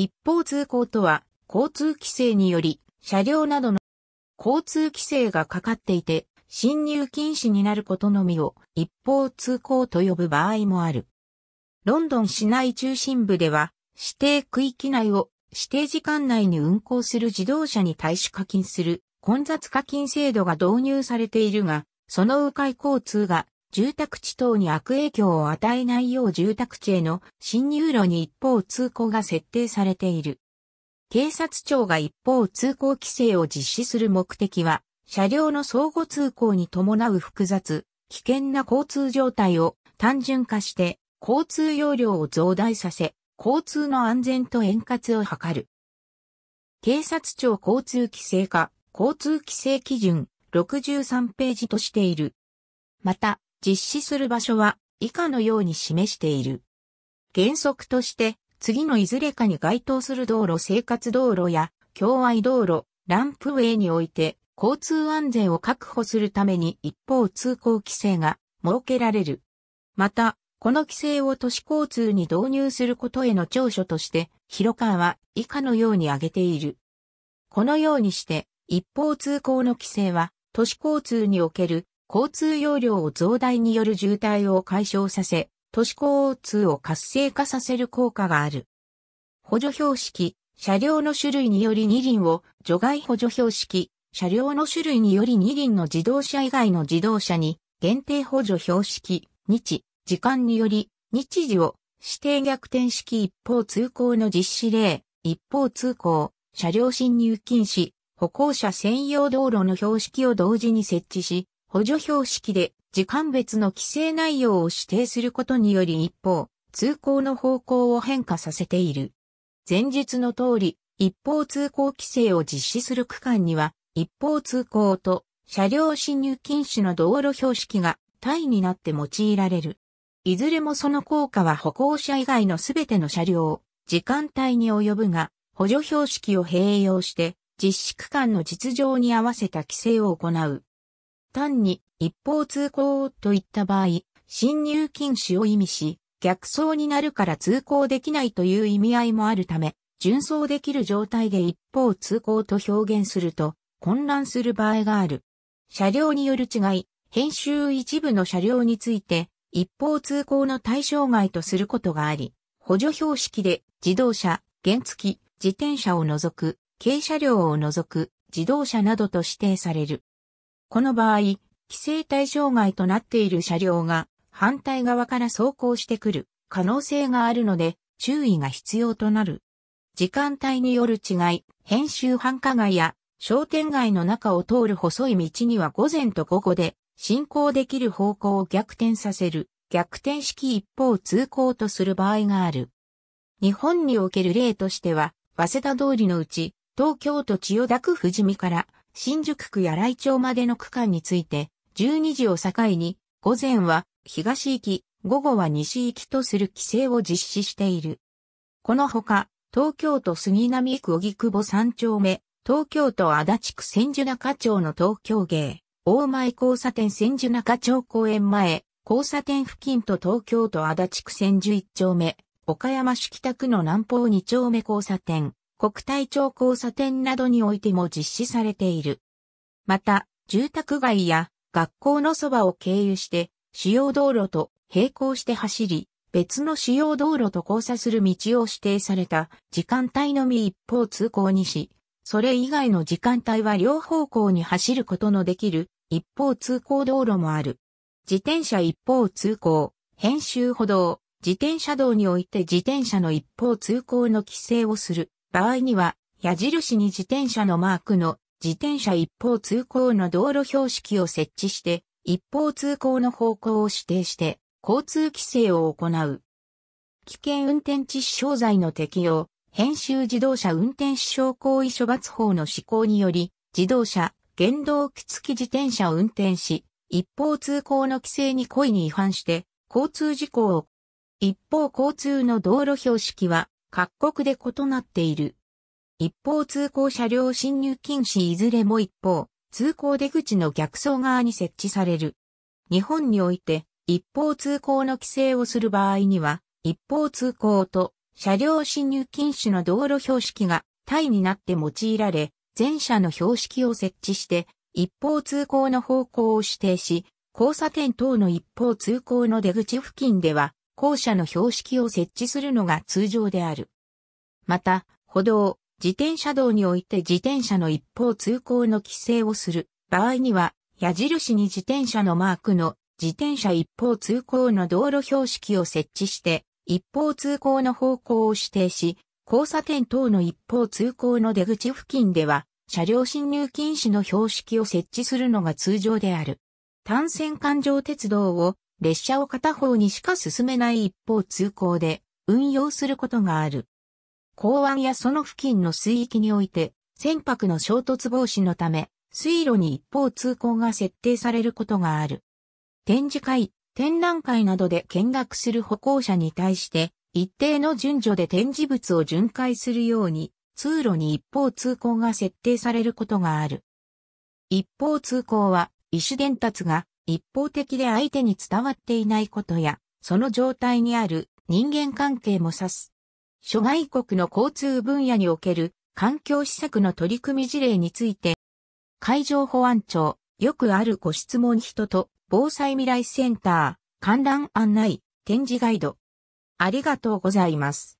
一方通行とは、交通規制により、車両などの交通規制がかかっていて、進入禁止になることのみを一方通行と呼ぶ場合もある。ロンドン市内中心部では、指定区域内を指定時間内に運行する自動車に対し課金する混雑課金制度が導入されているが、その迂回交通が住宅地等に悪影響を与えないよう住宅地への侵入路に一方通行が設定されている。警察庁が一方通行規制を実施する目的は、車両の相互通行に伴う複雑、危険な交通状態を単純化して、交通容量を増大させ、交通の安全と円滑を図る。警察庁交通規制課、交通規制基準63ページとしている。また、実施する場所は以下のように示している。原則として、次のいずれかに該当する道路生活道路や、境外道路、ランプウェイにおいて、交通安全を確保するために一方通行規制が設けられる。また、この規制を都市交通に導入することへの長所として、広川は以下のように挙げている。このようにして、一方通行の規制は、都市交通における交通容量を増大による渋滞を解消させ、都市交通を活性化させる効果がある。補助標識、車両の種類により二輪を除外補助標識、車両の種類により二輪の自動車以外の自動車に限定補助標識、日、時間により日時を指定逆転式一方通行の実施例、一方通行、車両進入禁止、歩行者専用道路の標識を同時に設置し、補助標識で時間別の規制内容を指定することにより一方、通行の方向を変化させている。前述の通り、一方通行規制を実施する区間には、一方通行と車両進入禁止の道路標識が単位になって用いられる。いずれもその効果は歩行者以外のすべての車両、時間帯に及ぶが、補助標識を併用して、実施区間の実情に合わせた規制を行う。単に一方通行といった場合、進入禁止を意味し、逆走になるから通行できないという意味合いもあるため、順走できる状態で一方通行と表現すると混乱する場合がある。車両による違い、編集一部の車両について一方通行の対象外とすることがあり、補助標識で自動車、原付、自転車を除く、軽車両を除く、自動車などと指定される。この場合、規制対象外となっている車両が反対側から走行してくる可能性があるので注意が必要となる。時間帯による違い、編集繁華街や商店街の中を通る細い道には午前と午後で進行できる方向を逆転させる逆転式一方通行とする場合がある。日本における例としては、早稲田通りのうち、東京都千代田区富士見から新宿区や来町までの区間について、12時を境に、午前は東行き、午後は西行きとする規制を実施している。このほか、東京都杉並区荻窪三丁目、東京都足立区千住中町の東京芸、大前交差点千住中町公園前、交差点付近と東京都足立区千住一丁目、岡山市北区の南方二丁目交差点、国体庁交差点などにおいても実施されている。また、住宅街や学校のそばを経由して主要道路と並行して走り、別の主要道路と交差する道を指定された時間帯のみ一方通行にし、それ以外の時間帯は両方向に走ることのできる一方通行道路もある。自転車一方通行、編集歩道、自転車道において自転車の一方通行の規制をする。場合には、矢印に自転車のマークの自転車一方通行の道路標識を設置して、一方通行の方向を指定して、交通規制を行う。危険運転致死傷罪の適用、編集自動車運転死傷行為処罰法の施行により、自動車、原動機付き自転車を運転し、一方通行の規制に故意に違反して、交通事故を。一方交通の道路標識は、各国で異なっている。一方通行車両進入禁止いずれも一方、通行出口の逆走側に設置される。日本において、一方通行の規制をする場合には、一方通行と車両進入禁止の道路標識が対になって用いられ、前車の標識を設置して、一方通行の方向を指定し、交差点等の一方通行の出口付近では、校舎の標識を設置するのが通常である。また、歩道、自転車道において自転車の一方通行の規制をする場合には、矢印に自転車のマークの自転車一方通行の道路標識を設置して、一方通行の方向を指定し、交差点等の一方通行の出口付近では、車両進入禁止の標識を設置するのが通常である。単線環状鉄道を列車を片方にしか進めない一方通行で運用することがある。港湾やその付近の水域において、船舶の衝突防止のため、水路に一方通行が設定されることがある。展示会、展覧会などで見学する歩行者に対して、一定の順序で展示物を巡回するように、通路に一方通行が設定されることがある。一方通行は、意思伝達が一方的で相手に伝わっていないことや、その状態にある人間関係も指す。諸外国の交通分野における環境施策の取り組み事例について、海上保安庁、よくあるご質問人と、防災未来センター、観覧案内、展示ガイド。ありがとうございます。